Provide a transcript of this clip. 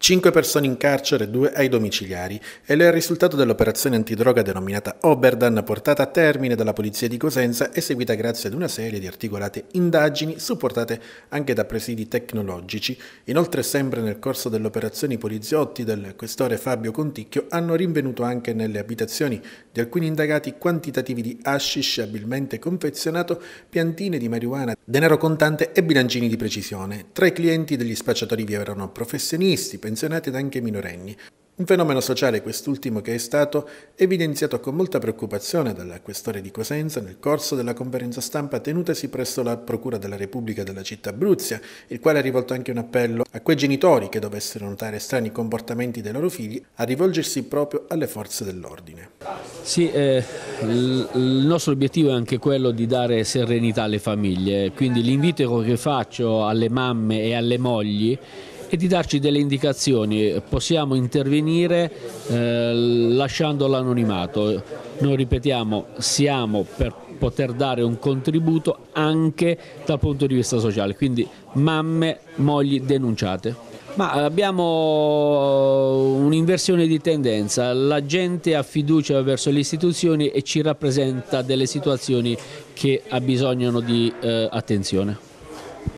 Cinque persone in carcere, due ai domiciliari. È il risultato dell'operazione antidroga denominata Oberdan, portata a termine dalla polizia di Cosenza, eseguita grazie ad una serie di articolate indagini supportate anche da presidi tecnologici. Inoltre, sempre nel corso delle operazioni, poliziotti del questore Fabio Conticchio hanno rinvenuto anche nelle abitazioni di alcuni indagati quantitativi di hashish abilmente confezionato, piantine di marijuana, denaro contante e bilancini di precisione. Tra i clienti degli spacciatori vi erano professionisti, pensionati ed anche minorenni. Un fenomeno sociale quest'ultimo che è stato evidenziato con molta preoccupazione dalla questore di Cosenza nel corso della conferenza stampa tenutasi presso la Procura della Repubblica della città Bruzia, il quale ha rivolto anche un appello a quei genitori che dovessero notare strani comportamenti dei loro figli a rivolgersi proprio alle forze dell'ordine. Sì, eh, il nostro obiettivo è anche quello di dare serenità alle famiglie, quindi l'invito che faccio alle mamme e alle mogli e di darci delle indicazioni. Possiamo intervenire eh, lasciando l'anonimato. Noi ripetiamo, siamo per poter dare un contributo anche dal punto di vista sociale, quindi mamme, mogli denunciate. Ma abbiamo eh, un'inversione di tendenza, la gente ha fiducia verso le istituzioni e ci rappresenta delle situazioni che ha bisogno di eh, attenzione.